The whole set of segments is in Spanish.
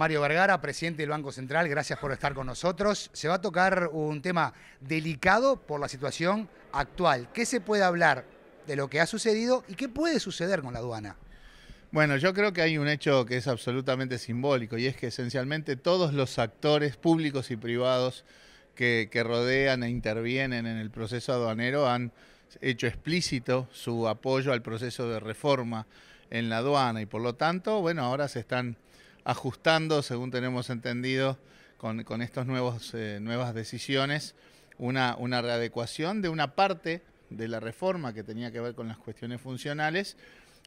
Mario Vergara, presidente del Banco Central, gracias por estar con nosotros. Se va a tocar un tema delicado por la situación actual. ¿Qué se puede hablar de lo que ha sucedido y qué puede suceder con la aduana? Bueno, yo creo que hay un hecho que es absolutamente simbólico y es que esencialmente todos los actores públicos y privados que, rodean e intervienen en el proceso aduanero han hecho explícito su apoyo al proceso de reforma en la aduana y por lo tanto, bueno, ahora se están ajustando, según tenemos entendido, con, estas eh, nuevas decisiones, una, una readecuación de una parte de la reforma que tenía que ver con las cuestiones funcionales,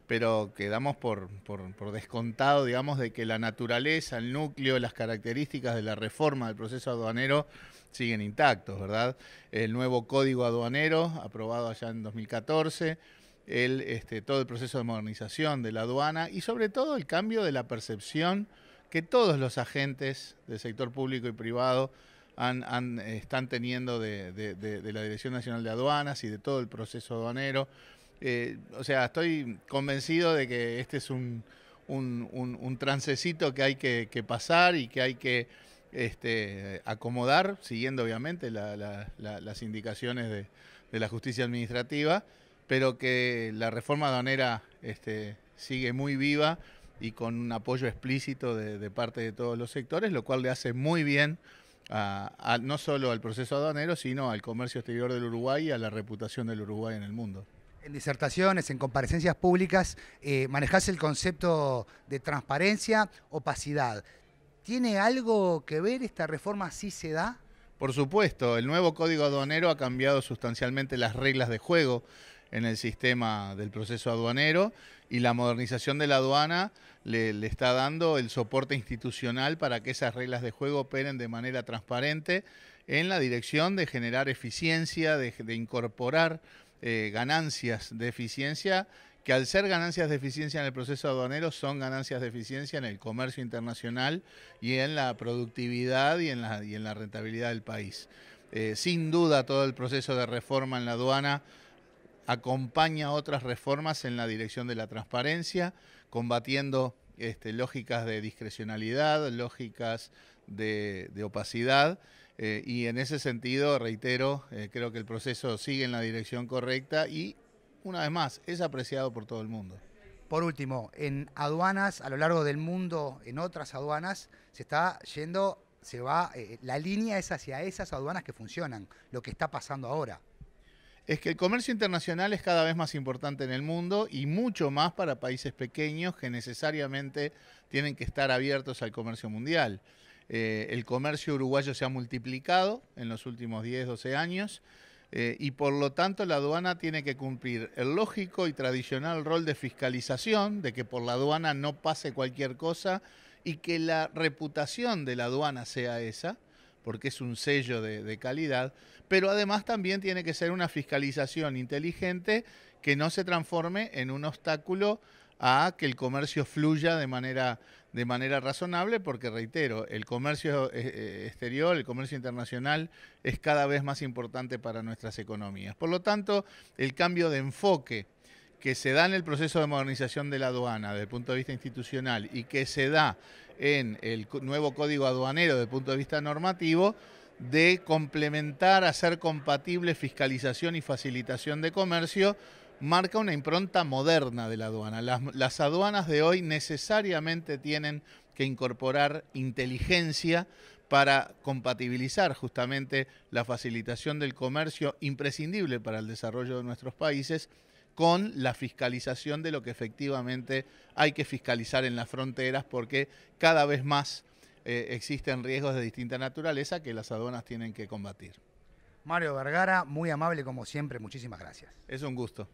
pero quedamos por, por, descontado, digamos, de que la naturaleza, el núcleo, las características de la reforma del proceso aduanero siguen intactos, ¿verdad? El nuevo código aduanero, aprobado allá en 2014 el, este, todo el proceso de modernización de la aduana y sobre todo el cambio de la percepción que todos los agentes del sector público y privado han, están teniendo de, la Dirección Nacional de Aduanas y de todo el proceso aduanero. Eh, o sea, estoy convencido de que este es un, un, que hay que, pasar y que hay que este, acomodar, siguiendo obviamente las indicaciones de la justicia administrativa pero que la reforma aduanera este, sigue muy viva y con un apoyo explícito de, parte de todos los sectores, lo cual le hace muy bien no solo al proceso aduanero, sino al comercio exterior del Uruguay y a la reputación del Uruguay en el mundo. En disertaciones, en comparecencias públicas, eh, manejás el concepto de transparencia, opacidad. ¿Tiene algo que ver esta reforma si se da? Por supuesto, el nuevo código aduanero ha cambiado sustancialmente las reglas de juego en el sistema del proceso aduanero y la modernización de la aduana le, está dando el soporte institucional para que esas reglas de juego operen de manera transparente en la dirección de generar eficiencia, de, incorporar eh, ganancias de eficiencia que al ser ganancias de eficiencia en el proceso aduanero son ganancias de eficiencia en el comercio internacional y en la productividad y en la, y en la rentabilidad del país. Eh, sin duda todo el proceso de reforma en la aduana acompaña otras reformas en la dirección de la transparencia, combatiendo este, lógicas de discrecionalidad, lógicas de, opacidad. Eh, y en ese sentido, reitero, eh, creo que el proceso sigue en la dirección correcta y, una vez más, es apreciado por todo el mundo. Por último, en aduanas, a lo largo del mundo, en otras aduanas, se está yendo, se va, eh, la línea es hacia esas aduanas que funcionan, lo que está pasando ahora es que el comercio internacional es cada vez más importante en el mundo y mucho más para países pequeños que necesariamente tienen que estar abiertos al comercio mundial. Eh, el comercio uruguayo se ha multiplicado en los últimos 10, 12 años eh, y por lo tanto la aduana tiene que cumplir el lógico y tradicional rol de fiscalización, de que por la aduana no pase cualquier cosa y que la reputación de la aduana sea esa porque es un sello de, calidad, pero además también tiene que ser una fiscalización inteligente que no se transforme en un obstáculo a que el comercio fluya de manera, de manera razonable, porque reitero, el comercio eh, eh, exterior, el comercio internacional es cada vez más importante para nuestras economías. Por lo tanto, el cambio de enfoque que se da en el proceso de modernización de la aduana desde el punto de vista institucional y que se da en el nuevo código aduanero desde el punto de vista normativo de complementar, hacer compatible fiscalización y facilitación de comercio, marca una impronta moderna de la aduana. Las, las aduanas de hoy necesariamente tienen que incorporar inteligencia para compatibilizar justamente la facilitación del comercio imprescindible para el desarrollo de nuestros países con la fiscalización de lo que efectivamente hay que fiscalizar en las fronteras, porque cada vez más eh, existen riesgos de distinta naturaleza que las aduanas tienen que combatir. Mario Vergara, muy amable como siempre, muchísimas gracias. Es un gusto.